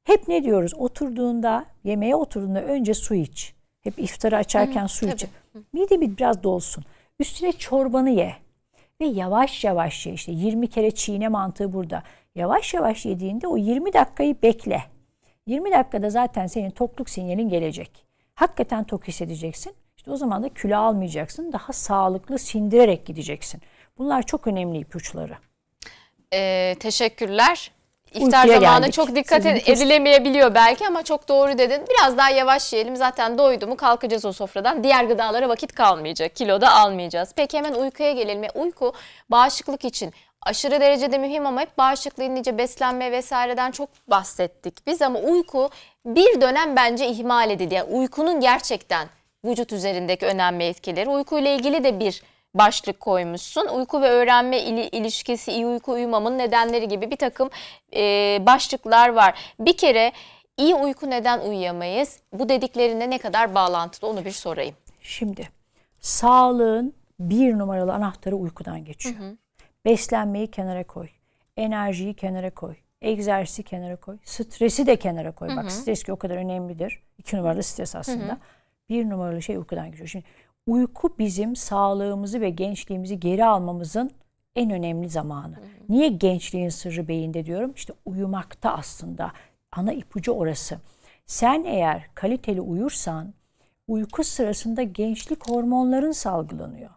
Hep ne diyoruz? Oturduğunda, yemeğe oturduğunda önce su iç. Hep iftarı açarken Hı, su tabii. iç. Mide bir biraz dolsun. Üstüne çorbanı ye. Ve yavaş yavaş ye. işte. 20 kere çiğne mantığı burada. Yavaş yavaş yediğinde o 20 dakikayı bekle. 20 dakikada zaten senin tokluk sinyalin gelecek. Hakikaten tok hissedeceksin. İşte o zaman da kilo almayacaksın. Daha sağlıklı sindirerek gideceksin. Bunlar çok önemli ipuçları. Ee, teşekkürler. İftar Uykuya zamanı geldik. çok dikkat Sizin edilemeyebiliyor belki ama çok doğru dedin. Biraz daha yavaş yiyelim zaten doydu mu kalkacağız o sofradan. Diğer gıdalara vakit kalmayacak. Kilo da almayacağız. Peki hemen uykuya gelelim. Uyku bağışıklık için aşırı derecede mühim ama hep bağışıklığı ince beslenme vesaireden çok bahsettik biz ama uyku bir dönem bence ihmal edildi. Yani uykunun gerçekten vücut üzerindeki önemli etkileri. Uykuyla ilgili de bir başlık koymuşsun. Uyku ve öğrenme ili, ilişkisi, iyi uyku uyumamın nedenleri gibi bir takım e, başlıklar var. Bir kere iyi uyku neden uyuyamayız? Bu dediklerine ne kadar bağlantılı onu bir sorayım. Şimdi sağlığın bir numaralı anahtarı uykudan geçiyor. Hı hı. Beslenmeyi kenara koy. Enerjiyi kenara koy. Egzersizi kenara koy. Stresi de kenara koy. Hı hı. Bak stres ki o kadar önemlidir. İki numaralı stres aslında. Hı hı. Bir numaralı şey uykudan geçiyor. Şimdi uyku bizim sağlığımızı ve gençliğimizi geri almamızın en önemli zamanı. Hı hı. Niye gençliğin sırrı beyinde diyorum? İşte uyumakta aslında. Ana ipucu orası. Sen eğer kaliteli uyursan uyku sırasında gençlik hormonların salgılanıyor.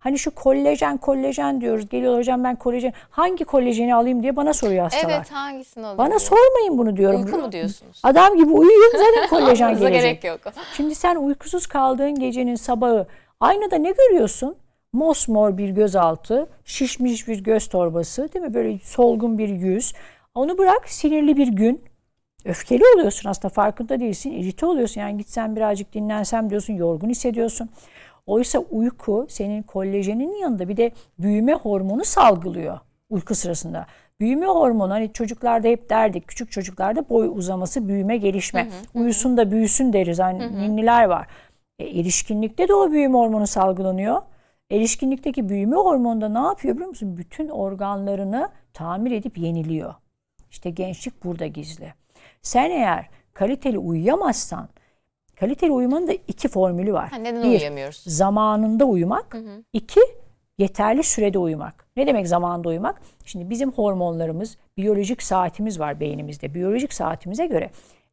Hani şu kollajen kollajen diyoruz. Geliyor hocam ben kolajen hangi kolajeni alayım diye bana soruyor hastalar. Evet hangisini alayım? Bana sormayın bunu diyorum. Uyku mu diyorsunuz? Adam gibi uyuyun zaten kolajen gelecek. gerek yok. Şimdi sen uykusuz kaldığın gecenin sabahı aynada ne görüyorsun? Mosmor bir gözaltı, şişmiş bir göz torbası değil mi? Böyle solgun bir yüz. Onu bırak sinirli bir gün, Öfkeli oluyorsun aslında farkında değilsin. irite oluyorsun. Yani gitsen birazcık dinlensem diyorsun. Yorgun hissediyorsun. Oysa uyku senin kolajenin yanında bir de büyüme hormonu salgılıyor uyku sırasında. Büyüme hormonu hani çocuklarda hep derdik küçük çocuklarda boy uzaması, büyüme, gelişme. Hı hı, Uyusun da büyüsün deriz. Hani hı hı. ninniler var. E, erişkinlikte de o büyüme hormonu salgılanıyor. Erişkinlikteki büyüme hormonu da ne yapıyor biliyor musun? Bütün organlarını tamir edip yeniliyor. İşte gençlik burada gizli. Sen eğer kaliteli uyuyamazsan Kaliteli uyumanın da iki formülü var. Ha, neden bir, uyuyamıyoruz? Zamanında uyumak. Hı hı. İki, yeterli sürede uyumak. Ne demek zamanında uyumak? Şimdi bizim hormonlarımız, biyolojik saatimiz var beynimizde. Biyolojik saatimize göre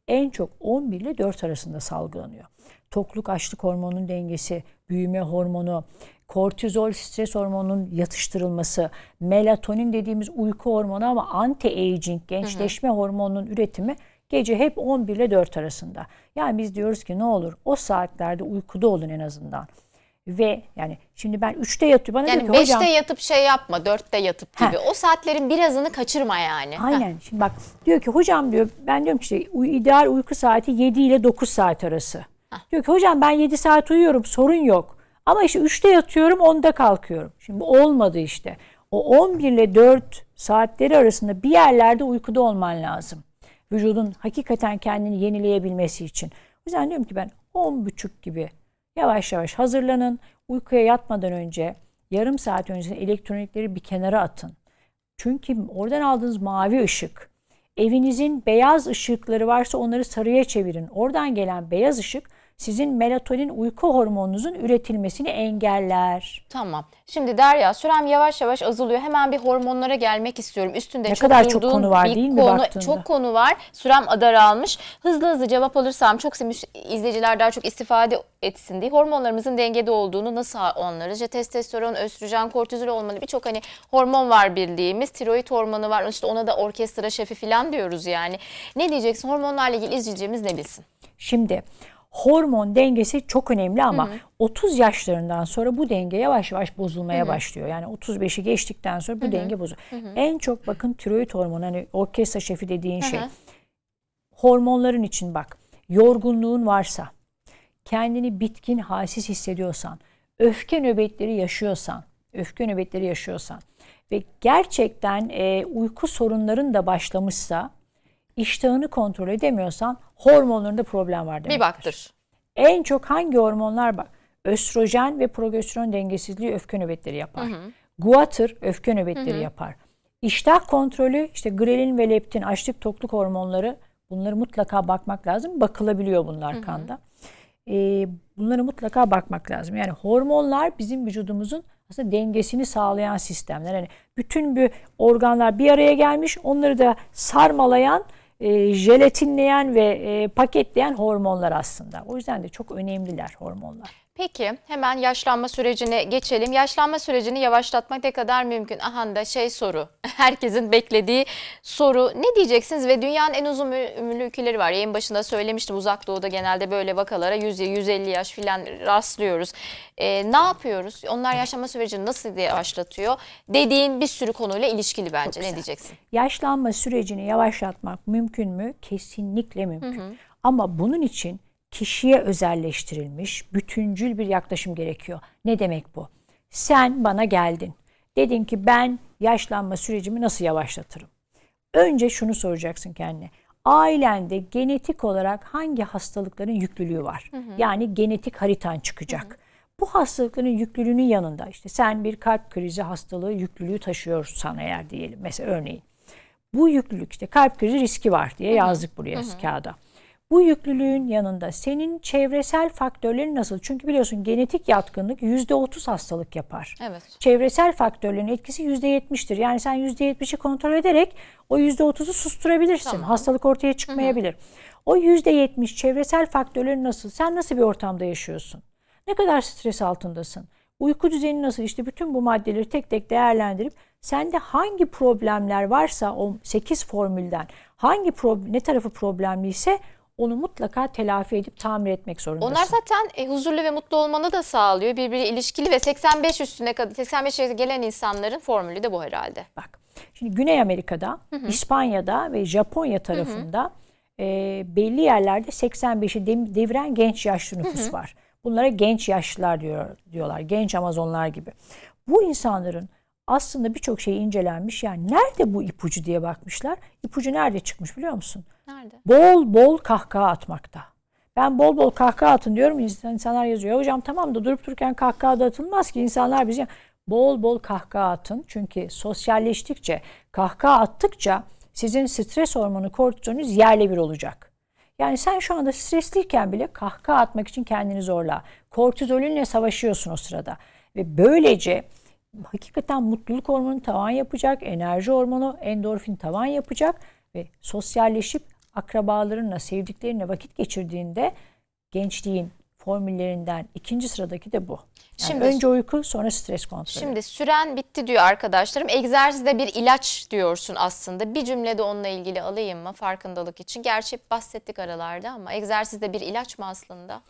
en çok 11 ile 4 arasında salgılanıyor. Tokluk, açlık hormonunun dengesi, büyüme hormonu, kortizol, stres hormonunun yatıştırılması, melatonin dediğimiz uyku hormonu ama anti-aging, gençleşme hı hı. hormonunun üretimi Gece hep 11 ile 4 arasında. Yani biz diyoruz ki ne olur o saatlerde uykuda olun en azından ve yani şimdi ben 3'te yatıyorum. Bana yani 5'te hocam... yatıp şey yapma 4'te yatıp gibi. He. O saatlerin birazını kaçırma yani. Aynen. Heh. Şimdi bak diyor ki hocam diyor ben diyorum ki işte, ideal uyku saati 7 ile 9 saat arası. Heh. Diyor ki hocam ben 7 saat uyuyorum sorun yok. Ama işte 3'te yatıyorum 10'da kalkıyorum. Şimdi olmadı işte. O 11 ile 4 saatleri arasında bir yerlerde uykuda olman lazım vücudun hakikaten kendini yenileyebilmesi için. O yüzden diyorum ki ben 10 buçuk gibi yavaş yavaş hazırlanın. Uykuya yatmadan önce yarım saat önce elektronikleri bir kenara atın. Çünkü oradan aldığınız mavi ışık, evinizin beyaz ışıkları varsa onları sarıya çevirin. Oradan gelen beyaz ışık sizin melatonin uyku hormonunuzun üretilmesini engeller. Tamam. Şimdi Derya sürem yavaş yavaş azalıyor. Hemen bir hormonlara gelmek istiyorum. Üstünde ne çok kadar çok konu var değil mi baktığında? Çok konu var. Sürem daralmış. Hızlı hızlı cevap alırsam çok sevmiş izleyiciler daha çok istifade etsin diye hormonlarımızın dengede olduğunu nasıl anlarız? İşte testosteron, östrojen, kortizol olmalı. Birçok hani hormon var bildiğimiz. Tiroid hormonu var. İşte ona da orkestra şefi falan diyoruz yani. Ne diyeceksin? Hormonlarla ilgili izleyicimiz ne bilsin? Şimdi hormon dengesi çok önemli ama hı hı. 30 yaşlarından sonra bu denge yavaş yavaş bozulmaya hı hı. başlıyor. Yani 35'i geçtikten sonra bu hı hı. denge bozuluyor. En çok bakın tiroid hormonu hani orkestra şefi dediğin hı şey. hı. şey. Hormonların için bak. Yorgunluğun varsa, kendini bitkin, halsiz hissediyorsan, öfke nöbetleri yaşıyorsan, öfke nöbetleri yaşıyorsan ve gerçekten e, uyku sorunların da başlamışsa iştahını kontrol edemiyorsan hormonlarında problem var demektir. Bir baktır. En çok hangi hormonlar bak? Östrojen ve progesteron dengesizliği öfke nöbetleri yapar. Hı hı. Guatr öfke nöbetleri hı hı. yapar. İştah kontrolü işte grelin ve leptin açlık tokluk hormonları bunları mutlaka bakmak lazım. Bakılabiliyor bunlar hı hı. kanda. Ee, bunları mutlaka bakmak lazım. Yani hormonlar bizim vücudumuzun aslında dengesini sağlayan sistemler. Yani bütün bir organlar bir araya gelmiş, onları da sarmalayan e, jelatinleyen ve e, paketleyen hormonlar aslında. O yüzden de çok önemliler hormonlar. Peki hemen yaşlanma sürecine geçelim. Yaşlanma sürecini yavaşlatmak ne kadar mümkün? Aha da şey soru. Herkesin beklediği soru. Ne diyeceksiniz? Ve dünyanın en uzun ömürlü ülkeleri var. Yayın başında söylemiştim. Uzak Doğu'da genelde böyle vakalara 100-150 yaş filan rastlıyoruz. Ee, ne yapıyoruz? Onlar yaşlanma sürecini nasıl diye başlatıyor? Dediğin bir sürü konuyla ilişkili bence. Ne diyeceksin? Yaşlanma sürecini yavaşlatmak mümkün mü? Kesinlikle mümkün. Hı hı. Ama bunun için kişiye özelleştirilmiş, bütüncül bir yaklaşım gerekiyor. Ne demek bu? Sen bana geldin. Dedin ki ben yaşlanma sürecimi nasıl yavaşlatırım? Önce şunu soracaksın kendine. Ailende genetik olarak hangi hastalıkların yüklülüğü var? Hı hı. Yani genetik haritan çıkacak. Hı hı. Bu hastalıkların yüklülüğünün yanında işte sen bir kalp krizi hastalığı yüklülüğü taşıyorsan eğer diyelim mesela örneğin. Bu yüklülük işte kalp krizi riski var diye hı hı. yazdık buraya hı hı. kağıda. Bu yüklülüğün yanında senin çevresel faktörlerin nasıl? Çünkü biliyorsun genetik yatkınlık %30 hastalık yapar. Evet. Çevresel faktörlerin etkisi %70'tir. Yani sen %70'i kontrol ederek o %30'u susturabilirsin. Tamam. Hastalık ortaya çıkmayabilir. Hı hı. O %70 çevresel faktörlerin nasıl? Sen nasıl bir ortamda yaşıyorsun? Ne kadar stres altındasın? Uyku düzeni nasıl? İşte bütün bu maddeleri tek tek değerlendirip sende hangi problemler varsa o 8 formülden hangi pro ne tarafı problemliyse onu mutlaka telafi edip tamir etmek zorundasın. Onlar zaten e, huzurlu ve mutlu olmanı da sağlıyor. Birbiriyle ilişkili ve 85 üstüne kadar 85 e gelen insanların formülü de bu herhalde. Bak. Şimdi Güney Amerika'da, hı hı. İspanya'da ve Japonya tarafında hı hı. E, belli yerlerde 85'i deviren genç yaşlı nüfus hı hı. var. Bunlara genç yaşlılar diyor, diyorlar. Genç Amazonlar gibi. Bu insanların aslında birçok şey incelenmiş. Yani nerede bu ipucu diye bakmışlar. İpucu nerede çıkmış biliyor musun? Nerede? Bol bol kahkaha atmakta. Ben bol bol kahkaha atın diyorum. insanlar yazıyor. Hocam tamam da durup dururken kahkaha da atılmaz ki. insanlar bizi bol bol kahkaha atın. Çünkü sosyalleştikçe, kahkaha attıkça sizin stres hormonu kortizonunuz yerle bir olacak. Yani sen şu anda stresliyken bile kahkaha atmak için kendini zorla. Kortizolünle savaşıyorsun o sırada. Ve böylece hakikaten mutluluk hormonu tavan yapacak, enerji hormonu endorfin tavan yapacak ve sosyalleşip akrabalarınla, sevdiklerinle vakit geçirdiğinde gençliğin formüllerinden ikinci sıradaki de bu. Yani şimdi önce uyku sonra stres kontrolü. Şimdi süren bitti diyor arkadaşlarım. Egzersiz de bir ilaç diyorsun aslında. Bir cümle de onunla ilgili alayım mı farkındalık için? Gerçi bahsettik aralarda ama egzersiz de bir ilaç mı aslında?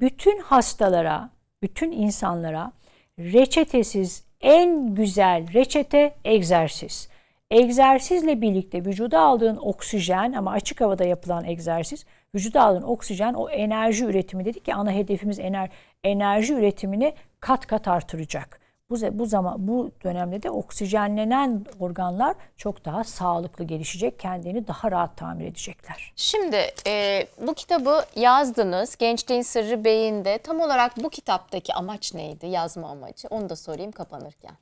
Bütün hastalara, bütün insanlara reçetesiz en güzel reçete egzersiz egzersizle birlikte vücuda aldığın oksijen ama açık havada yapılan egzersiz vücuda aldığın oksijen o enerji üretimi dedik ki ana hedefimiz ener, enerji üretimini kat kat artıracak. Bu, bu zaman bu dönemde de oksijenlenen organlar çok daha sağlıklı gelişecek, kendini daha rahat tamir edecekler. Şimdi e, bu kitabı yazdınız, Gençliğin Sırrı Beyinde. Tam olarak bu kitaptaki amaç neydi, yazma amacı? Onu da sorayım kapanırken.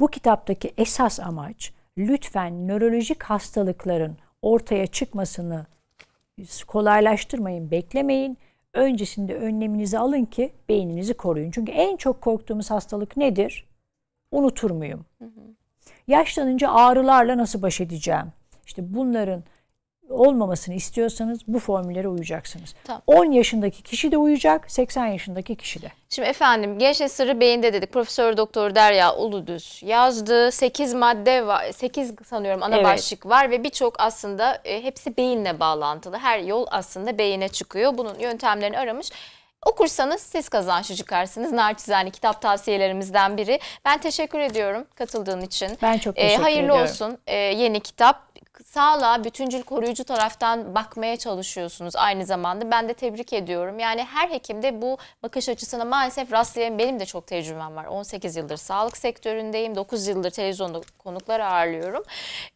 Bu kitaptaki esas amaç lütfen nörolojik hastalıkların ortaya çıkmasını kolaylaştırmayın, beklemeyin. Öncesinde önleminizi alın ki beyninizi koruyun. Çünkü en çok korktuğumuz hastalık nedir? Unutur muyum? Hı hı. Yaşlanınca ağrılarla nasıl baş edeceğim? İşte bunların olmamasını istiyorsanız bu formüllere uyacaksınız. Tamam. 10 yaşındaki kişi de uyacak, 80 yaşındaki kişi de. Şimdi efendim genç sırrı beyinde dedik. Profesör Doktor Derya Uludüz yazdı. 8 madde var. 8 sanıyorum ana evet. başlık var ve birçok aslında e, hepsi beyinle bağlantılı. Her yol aslında beyine çıkıyor. Bunun yöntemlerini aramış. Okursanız siz kazançlı çıkarsınız. Naçizane kitap tavsiyelerimizden biri. Ben teşekkür ediyorum katıldığın için. Ben çok e, teşekkür ee, hayırlı ediyorum. Hayırlı olsun ee, yeni kitap sağlığa bütüncül koruyucu taraftan bakmaya çalışıyorsunuz aynı zamanda. Ben de tebrik ediyorum. Yani her hekimde bu bakış açısına maalesef rastlayan benim de çok tecrübem var. 18 yıldır sağlık sektöründeyim. 9 yıldır televizyonda konuklar ağırlıyorum.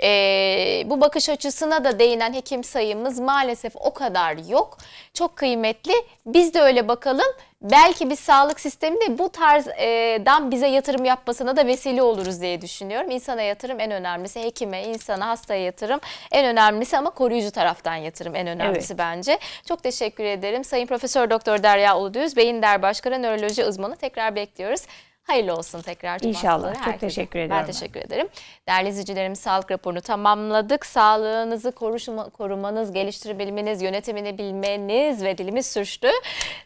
Ee, bu bakış açısına da değinen hekim sayımız maalesef o kadar yok. Çok kıymetli. Biz de öyle bakalım belki bir sağlık sistemi de bu tarzdan e, bize yatırım yapmasına da vesile oluruz diye düşünüyorum. İnsana yatırım en önemlisi, hekime, insana, hastaya yatırım en önemlisi ama koruyucu taraftan yatırım en önemlisi evet. bence. Çok teşekkür ederim. Sayın Profesör Doktor Derya Uludüz, Beyin Der Başkanı Nöroloji Uzmanı tekrar bekliyoruz. Hayırlı olsun tekrar. Tüm İnşallah. Çok teşekkür ederim. Ben teşekkür ederim. Değerli izleyicilerimiz sağlık raporunu tamamladık. Sağlığınızı koruşma, korumanız, geliştirebilmeniz, yönetimini bilmeniz ve dilimiz sürçtü.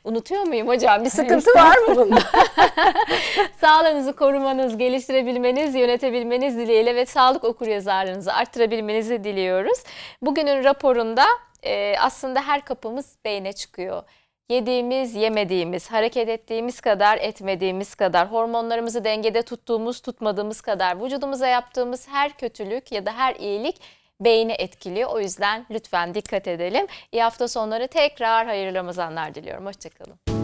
Unutuyor muyum hocam? Bir sıkıntı var mı bunda? Sağlığınızı korumanız, geliştirebilmeniz, yönetebilmeniz dileğiyle ve sağlık okuryazarlığınızı arttırabilmenizi diliyoruz. Bugünün raporunda e, aslında her kapımız beyne çıkıyor. Yediğimiz, yemediğimiz, hareket ettiğimiz kadar, etmediğimiz kadar, hormonlarımızı dengede tuttuğumuz, tutmadığımız kadar, vücudumuza yaptığımız her kötülük ya da her iyilik beyni etkiliyor. O yüzden lütfen dikkat edelim. İyi hafta sonları tekrar hayırlı Ramazanlar diliyorum. Hoşçakalın.